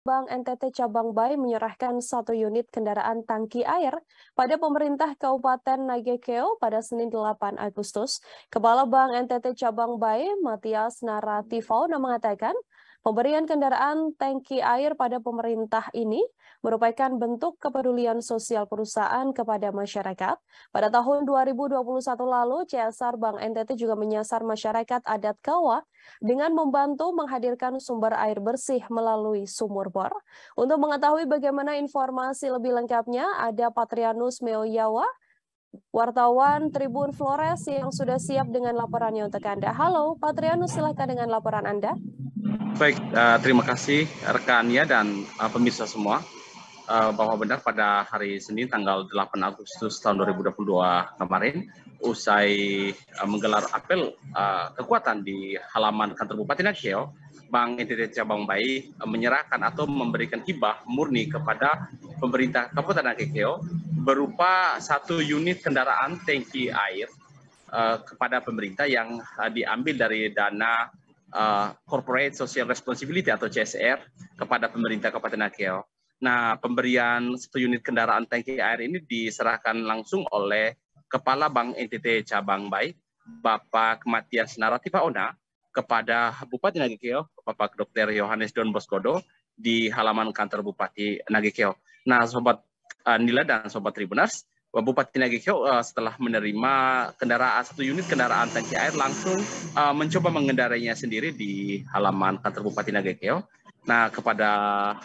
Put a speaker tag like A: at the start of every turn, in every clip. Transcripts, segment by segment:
A: Bank NTT Cabang Bay menyerahkan satu unit kendaraan tangki air pada pemerintah Kabupaten Nagekeo pada Senin 8 Agustus. Kepala Bank NTT Cabang Bay, Matias Naratifauna mengatakan Pemberian kendaraan tangki air pada pemerintah ini merupakan bentuk kepedulian sosial perusahaan kepada masyarakat. Pada tahun 2021 lalu, CSR Bank NTT juga menyasar masyarakat adat Kawa dengan membantu menghadirkan sumber air bersih melalui sumur bor. Untuk mengetahui bagaimana informasi lebih lengkapnya, ada Patrianus Meoyawa, wartawan Tribun Flores yang sudah siap dengan laporannya untuk Anda. Halo, Patrianus, silahkan dengan laporan Anda.
B: Baik, uh, terima kasih rekannya dan uh, pemirsa semua. Uh, bahwa benar pada hari Senin tanggal 8 Agustus tahun 2022 kemarin, usai uh, menggelar apel uh, kekuatan di halaman kantor Bupati Nakeo, Bank Indonesia Cabang Bayi menyerahkan atau memberikan hibah murni kepada pemerintah Kabupaten Nakeo berupa satu unit kendaraan tangki air uh, kepada pemerintah yang uh, diambil dari dana uh, Corporate Social Responsibility atau CSR kepada pemerintah Kabupaten Akeo. Nah, pemberian satu unit kendaraan tangki air ini diserahkan langsung oleh Kepala Bank NTT Cabang Bay, Bapak Matias Naratipa Ona, kepada Bupati Nagekeo, Bapak Dr. Yohanes Don Boskodo di halaman kantor Bupati Nagekeo. Nah, Sobat eh, Nila dan Sobat Tribunars, Bupati Nagekyo uh, setelah menerima kendaraan satu unit kendaraan tangki air langsung uh, mencoba mengendarainya sendiri di halaman kantor Bupati Nagekyo. Nah, kepada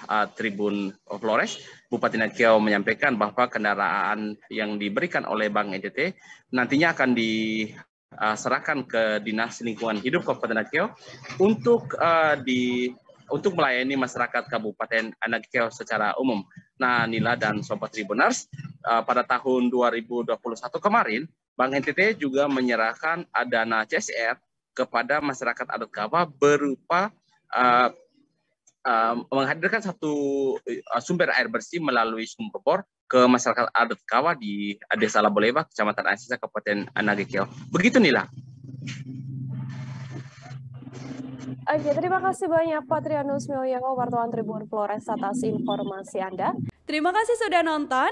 B: uh, Tribun Flores, Bupati Nagekyo menyampaikan bahwa kendaraan yang diberikan oleh Bank NTT nantinya akan diserahkan ke Dinas Lingkungan Hidup Kabupaten Nagekyo untuk uh, di untuk melayani masyarakat Kabupaten Anagkeo secara umum. Nah, Nila dan Sobat Tribunars uh, pada tahun 2021 kemarin, Bank NTT juga menyerahkan dana CSR kepada masyarakat adat Kawa berupa uh, uh, menghadirkan satu uh, sumber air bersih melalui sumber bor ke masyarakat adat Kawa di Desa Laboleba, Kecamatan Asisa, Kabupaten Nagekeo. Begitu Nila.
A: Oke, terima kasih banyak Pak Patrianus Milyango, wartawan Tribun Flores atas informasi Anda. Terima kasih sudah nonton.